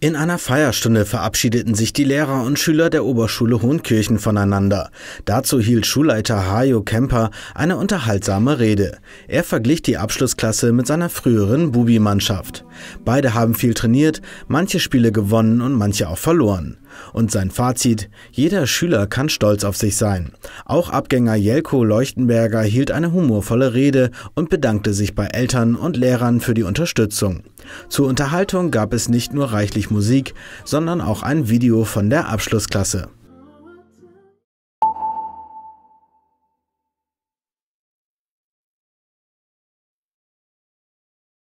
In einer Feierstunde verabschiedeten sich die Lehrer und Schüler der Oberschule Hohenkirchen voneinander. Dazu hielt Schulleiter Hajo Kemper eine unterhaltsame Rede. Er verglich die Abschlussklasse mit seiner früheren Bubi-Mannschaft. Beide haben viel trainiert, manche Spiele gewonnen und manche auch verloren. Und sein Fazit, jeder Schüler kann stolz auf sich sein. Auch Abgänger Jelko Leuchtenberger hielt eine humorvolle Rede und bedankte sich bei Eltern und Lehrern für die Unterstützung. Zur Unterhaltung gab es nicht nur reichlich Musik, sondern auch ein Video von der Abschlussklasse.